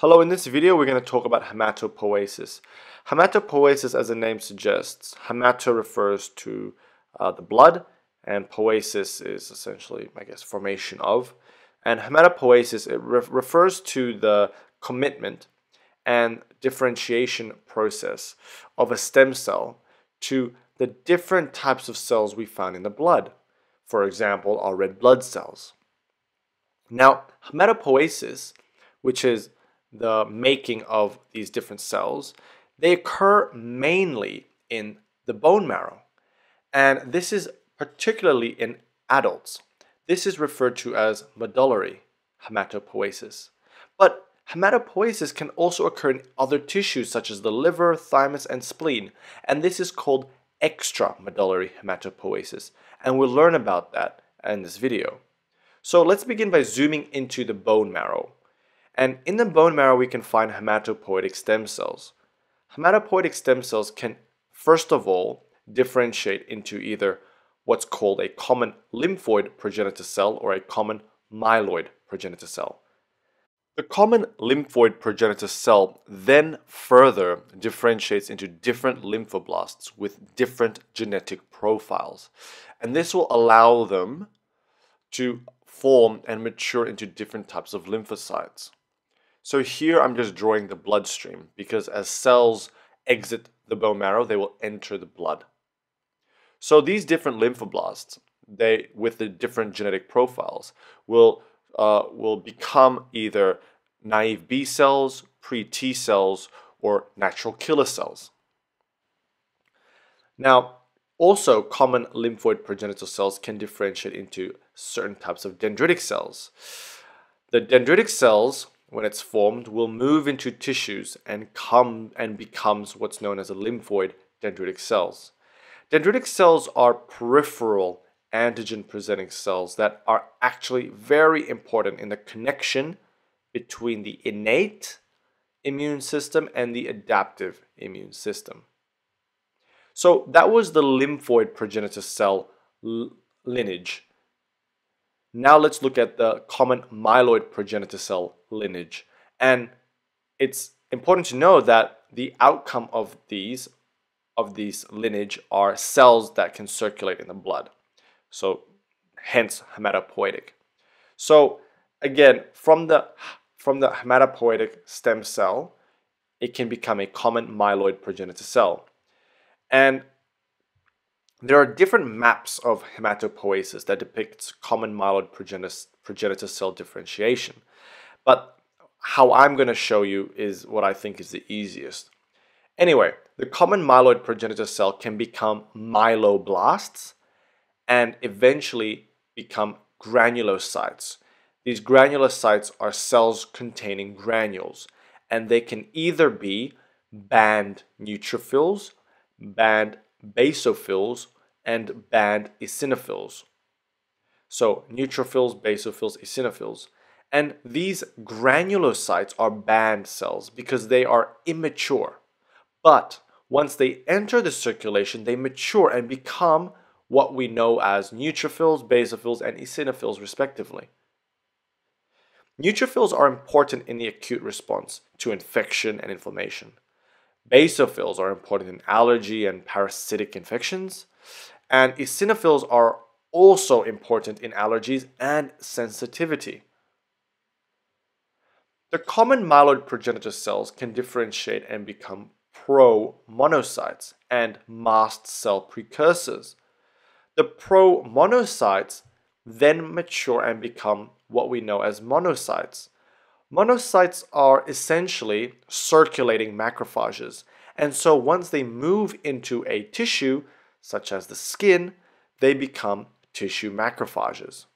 Hello, in this video we're going to talk about hematopoiesis. Hematopoiesis, as the name suggests, hemato refers to uh, the blood, and poiesis is essentially, I guess, formation of. And hematopoiesis, it re refers to the commitment and differentiation process of a stem cell to the different types of cells we found in the blood. For example, our red blood cells. Now, hematopoiesis, which is the making of these different cells, they occur mainly in the bone marrow. And this is particularly in adults. This is referred to as medullary hematopoiesis. But hematopoiesis can also occur in other tissues such as the liver, thymus, and spleen. And this is called extramedullary hematopoiesis. And we'll learn about that in this video. So let's begin by zooming into the bone marrow. And in the bone marrow, we can find hematopoietic stem cells. Hematopoietic stem cells can, first of all, differentiate into either what's called a common lymphoid progenitor cell or a common myeloid progenitor cell. The common lymphoid progenitor cell then further differentiates into different lymphoblasts with different genetic profiles. And this will allow them to form and mature into different types of lymphocytes. So here I'm just drawing the bloodstream because as cells exit the bone marrow, they will enter the blood. So these different lymphoblasts, they with the different genetic profiles, will uh, will become either naive B cells, pre-T cells, or natural killer cells. Now, also common lymphoid progenitor cells can differentiate into certain types of dendritic cells. The dendritic cells when it's formed, will move into tissues and come and becomes what's known as a lymphoid dendritic cells. Dendritic cells are peripheral antigen-presenting cells that are actually very important in the connection between the innate immune system and the adaptive immune system. So that was the lymphoid progenitor cell lineage now let's look at the common myeloid progenitor cell lineage. And it's important to know that the outcome of these of these lineage are cells that can circulate in the blood. So hence hematopoietic. So again, from the from the hematopoietic stem cell, it can become a common myeloid progenitor cell. And there are different maps of hematopoiesis that depicts common myeloid progenitor cell differentiation. But how I'm going to show you is what I think is the easiest. Anyway, the common myeloid progenitor cell can become myeloblasts and eventually become granulocytes. These granulocytes are cells containing granules, and they can either be band neutrophils, band basophils, and bad eosinophils. So neutrophils, basophils, eosinophils. And these granulocytes are bad cells because they are immature. But once they enter the circulation, they mature and become what we know as neutrophils, basophils, and eosinophils respectively. Neutrophils are important in the acute response to infection and inflammation. Basophils are important in allergy and parasitic infections, and eosinophils are also important in allergies and sensitivity. The common myeloid progenitor cells can differentiate and become pro-monocytes and mast cell precursors. The pro-monocytes then mature and become what we know as monocytes. Monocytes are essentially circulating macrophages, and so once they move into a tissue, such as the skin, they become tissue macrophages.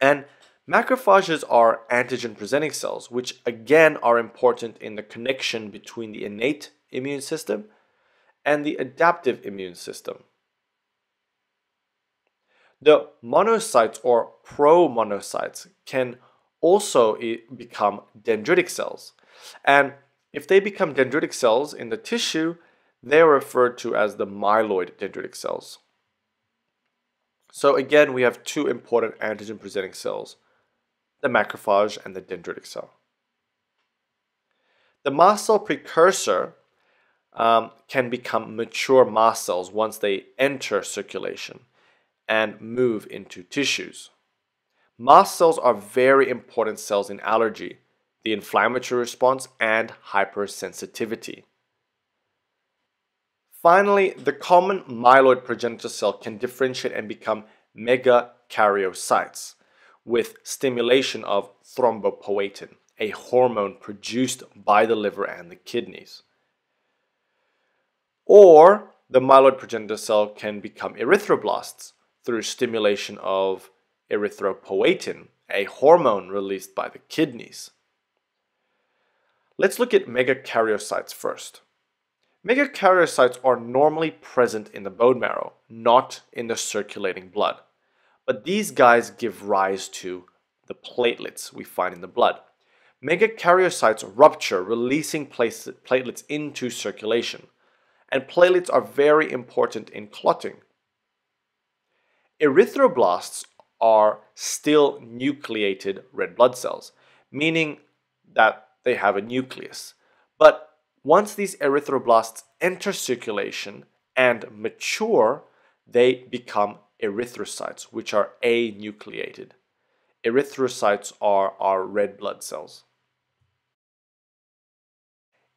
And macrophages are antigen-presenting cells, which again are important in the connection between the innate immune system and the adaptive immune system. The monocytes or pro-monocytes can also become dendritic cells. And if they become dendritic cells in the tissue, they are referred to as the myeloid dendritic cells. So again, we have two important antigen-presenting cells, the macrophage and the dendritic cell. The mast cell precursor um, can become mature mast cells once they enter circulation and move into tissues. Mast cells are very important cells in allergy, the inflammatory response, and hypersensitivity. Finally, the common myeloid progenitor cell can differentiate and become megakaryocytes with stimulation of thrombopoietin, a hormone produced by the liver and the kidneys. Or the myeloid progenitor cell can become erythroblasts through stimulation of erythropoietin, a hormone released by the kidneys. Let's look at megakaryocytes first. Megakaryocytes are normally present in the bone marrow, not in the circulating blood. But these guys give rise to the platelets we find in the blood. Megakaryocytes rupture, releasing platelets into circulation. And platelets are very important in clotting. Erythroblasts are still nucleated red blood cells, meaning that they have a nucleus. But once these erythroblasts enter circulation and mature, they become erythrocytes, which are anucleated. Erythrocytes are our red blood cells.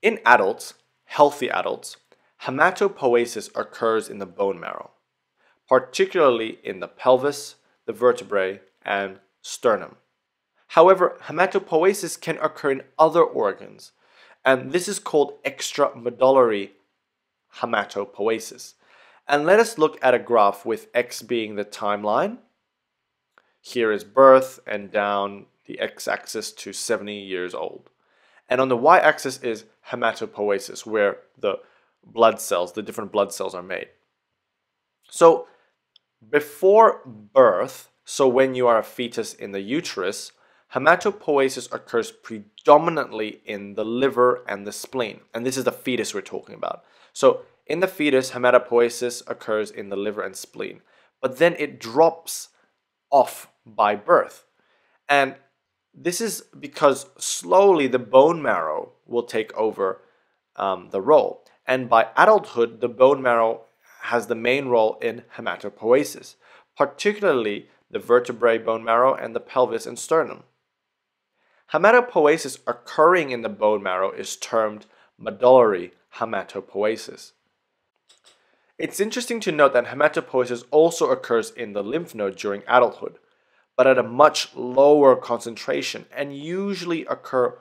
In adults, healthy adults, hematopoiesis occurs in the bone marrow, particularly in the pelvis, the vertebrae, and sternum. However, hematopoiesis can occur in other organs, and this is called extramedullary hematopoiesis. And let us look at a graph with x being the timeline. Here is birth and down the x-axis to 70 years old. And on the y-axis is hematopoiesis, where the blood cells, the different blood cells are made. So before birth, so when you are a fetus in the uterus, hematopoiesis occurs predominantly in the liver and the spleen. And this is the fetus we're talking about. So in the fetus, hematopoiesis occurs in the liver and spleen, but then it drops off by birth. And this is because slowly the bone marrow will take over um, the role. And by adulthood, the bone marrow has the main role in hematopoiesis, particularly the vertebrae, bone marrow, and the pelvis and sternum. Hematopoiesis occurring in the bone marrow is termed medullary hematopoiesis. It's interesting to note that hematopoiesis also occurs in the lymph node during adulthood, but at a much lower concentration and usually occur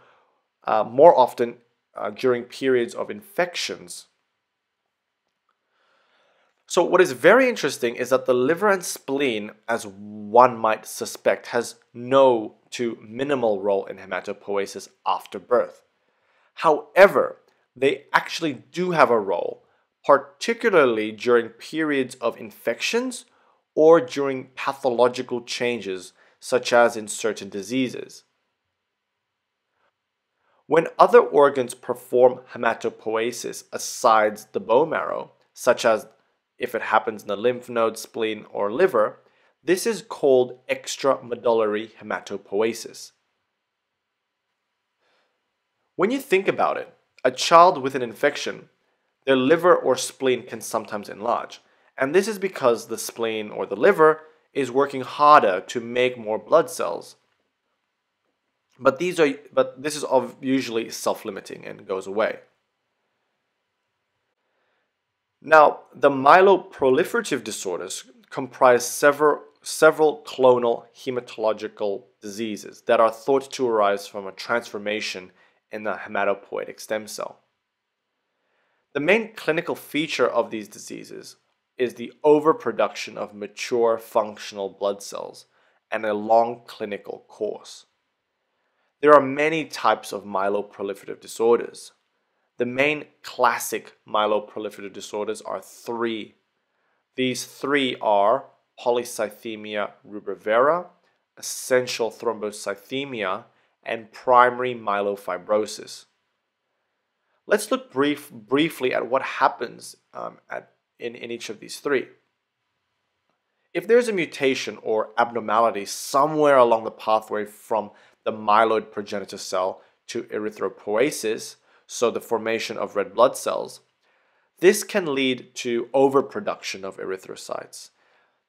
uh, more often uh, during periods of infections so what is very interesting is that the liver and spleen, as one might suspect, has no to minimal role in hematopoiesis after birth. However, they actually do have a role, particularly during periods of infections or during pathological changes, such as in certain diseases. When other organs perform hematopoiesis aside the bone marrow, such as if it happens in the lymph node, spleen, or liver, this is called extramedullary hematopoiesis. When you think about it, a child with an infection, their liver or spleen can sometimes enlarge. And this is because the spleen or the liver is working harder to make more blood cells. But these are but this is usually self-limiting and goes away. Now, the myeloproliferative disorders comprise several, several clonal hematological diseases that are thought to arise from a transformation in the hematopoietic stem cell. The main clinical feature of these diseases is the overproduction of mature functional blood cells and a long clinical course. There are many types of myeloproliferative disorders, the main classic myeloproliferative disorders are three. These three are polycythemia rubra essential thrombocythemia, and primary myelofibrosis. Let's look brief, briefly at what happens um, at, in, in each of these three. If there's a mutation or abnormality somewhere along the pathway from the myeloid progenitor cell to erythropoiesis, so the formation of red blood cells, this can lead to overproduction of erythrocytes.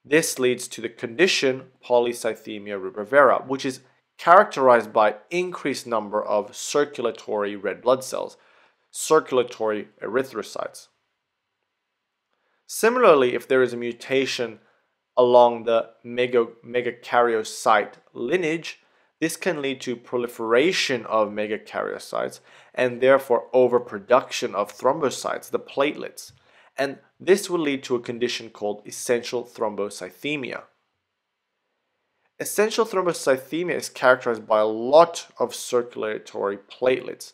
This leads to the condition polycythemia rubra vera, which is characterized by increased number of circulatory red blood cells, circulatory erythrocytes. Similarly, if there is a mutation along the megakaryocyte lineage, this can lead to proliferation of megakaryocytes and therefore overproduction of thrombocytes, the platelets. And this will lead to a condition called essential thrombocythemia. Essential thrombocythemia is characterized by a lot of circulatory platelets.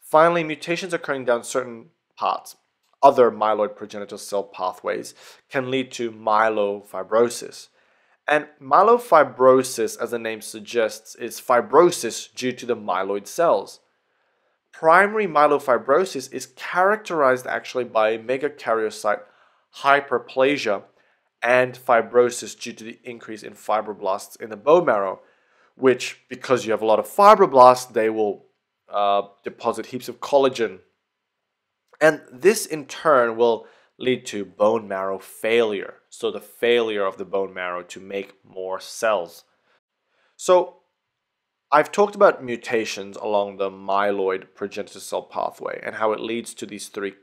Finally, mutations occurring down certain paths, other myeloid progenitor cell pathways, can lead to myelofibrosis. And myelofibrosis, as the name suggests, is fibrosis due to the myeloid cells. Primary myelofibrosis is characterized actually by megakaryocyte hyperplasia and fibrosis due to the increase in fibroblasts in the bone marrow, which, because you have a lot of fibroblasts, they will uh, deposit heaps of collagen. And this in turn will lead to bone marrow failure. So the failure of the bone marrow to make more cells. So I've talked about mutations along the myeloid progenitor cell pathway and how it leads to these three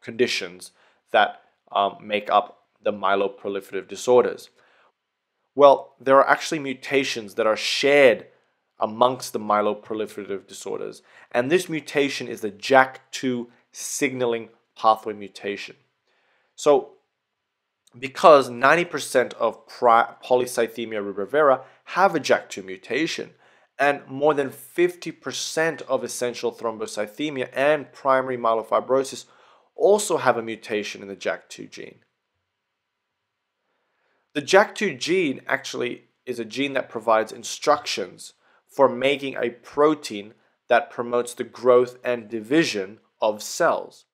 conditions that um, make up the myeloproliferative disorders. Well, there are actually mutations that are shared amongst the myeloproliferative disorders, and this mutation is the JAK2 signaling pathway mutation. So because 90% of polycythemia rubra have a JAK2 mutation, and more than 50% of essential thrombocythemia and primary myelofibrosis also have a mutation in the JAK2 gene. The JAK2 gene actually is a gene that provides instructions for making a protein that promotes the growth and division of cells.